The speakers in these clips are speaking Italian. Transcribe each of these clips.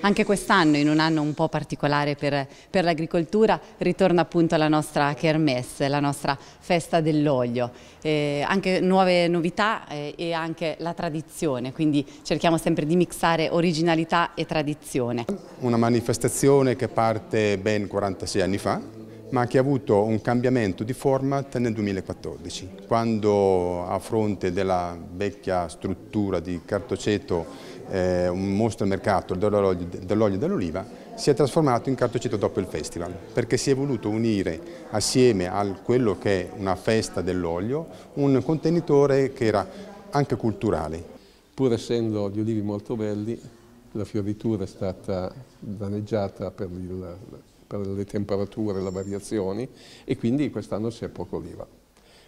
anche quest'anno, in un anno un po' particolare per, per l'agricoltura, ritorna appunto la nostra Kermesse, la nostra festa dell'olio. Eh, anche nuove novità eh, e anche la tradizione, quindi cerchiamo sempre di mixare originalità e tradizione. Una manifestazione che parte ben 46 anni fa, ma che ha avuto un cambiamento di format nel 2014, quando a fronte della vecchia struttura di cartoceto eh, un mostro mercato dell'olio e dell'oliva, si è trasformato in cartocito dopo il festival, perché si è voluto unire assieme a quello che è una festa dell'olio un contenitore che era anche culturale. Pur essendo gli olivi molto belli, la fioritura è stata danneggiata per, il, per le temperature e le variazioni e quindi quest'anno si è poco oliva.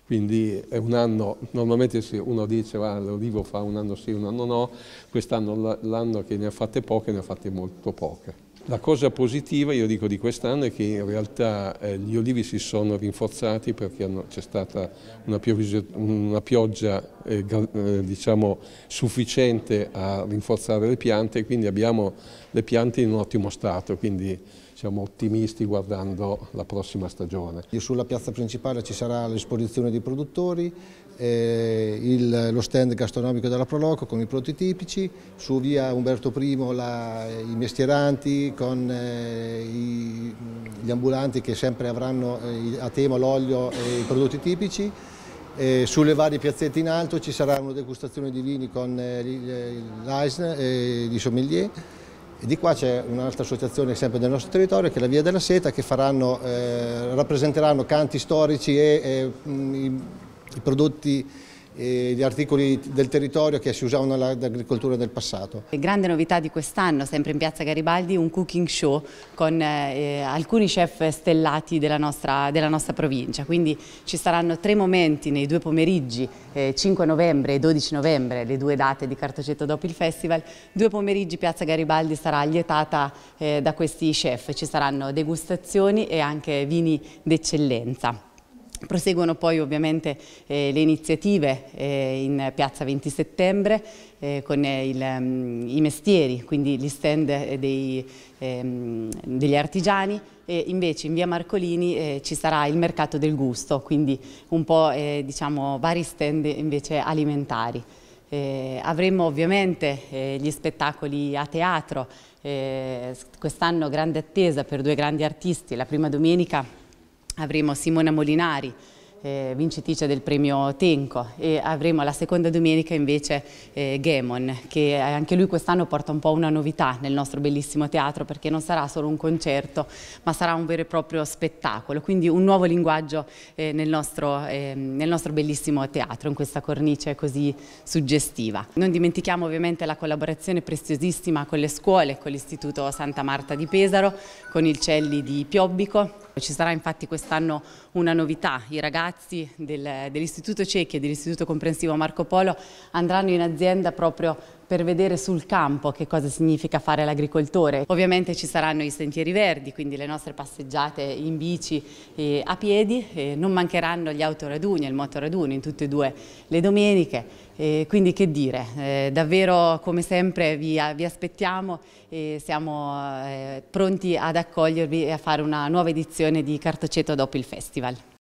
Quindi è un anno, normalmente uno dice ah, l'olivo fa un anno sì, un anno no, quest'anno l'anno che ne ha fatte poche, ne ha fatte molto poche. La cosa positiva, io dico, di quest'anno è che in realtà eh, gli olivi si sono rinforzati perché c'è stata una, piovise, una pioggia eh, eh, diciamo, sufficiente a rinforzare le piante, quindi abbiamo le piante in un ottimo stato, quindi siamo ottimisti guardando la prossima stagione. Sulla piazza principale ci sarà l'esposizione dei produttori, eh, il, lo stand gastronomico della Proloco con i prodotti tipici, su via Umberto I la, i mestieranti con eh, i, gli ambulanti che sempre avranno eh, a tema l'olio e i prodotti tipici. Eh, sulle varie piazzette in alto ci sarà una degustazione di vini con eh, l'Eisner e eh, di Sommelier e di qua c'è un'altra associazione sempre del nostro territorio che è la Via della Seta che faranno, eh, rappresenteranno canti storici e, e mh, mm, i, i prodotti gli articoli del territorio che si usavano nell'agricoltura del passato. Grande novità di quest'anno, sempre in Piazza Garibaldi, un cooking show con eh, eh, alcuni chef stellati della nostra, della nostra, provincia, quindi ci saranno tre momenti nei due pomeriggi, eh, 5 novembre e 12 novembre, le due date di Cartocetto dopo il festival, due pomeriggi Piazza Garibaldi sarà lietata eh, da questi chef, ci saranno degustazioni e anche vini d'eccellenza. Proseguono poi ovviamente eh, le iniziative eh, in piazza 20 settembre eh, con eh, il, um, i mestieri, quindi gli stand eh, dei, ehm, degli artigiani e invece in via Marcolini eh, ci sarà il mercato del gusto, quindi un po' diciamo, vari stand invece alimentari. Eh, avremo ovviamente eh, gli spettacoli a teatro, eh, quest'anno grande attesa per due grandi artisti, la prima domenica avremo Simona Molinari, eh, vincitrice del premio Tenco e avremo la seconda domenica invece eh, Gemon che anche lui quest'anno porta un po' una novità nel nostro bellissimo teatro perché non sarà solo un concerto ma sarà un vero e proprio spettacolo quindi un nuovo linguaggio eh, nel, nostro, ehm, nel, nostro, bellissimo teatro in questa cornice così suggestiva. Non dimentichiamo ovviamente la collaborazione preziosissima con le scuole, con l'Istituto Santa Marta di Pesaro, con il Celli di Piobbico ci sarà infatti quest'anno una novità, i ragazzi del, dell'Istituto Cecchi e dell'Istituto Comprensivo Marco Polo andranno in azienda proprio per vedere sul campo che cosa significa fare l'agricoltore. Ovviamente ci saranno i sentieri verdi, quindi le nostre passeggiate in bici e a piedi, e non mancheranno gli autoraduni e il motoraduni in tutte e due le domeniche. E quindi che dire, eh, davvero come sempre vi, vi aspettiamo e siamo eh, pronti ad accogliervi e a fare una nuova edizione di Cartoceto dopo il festival.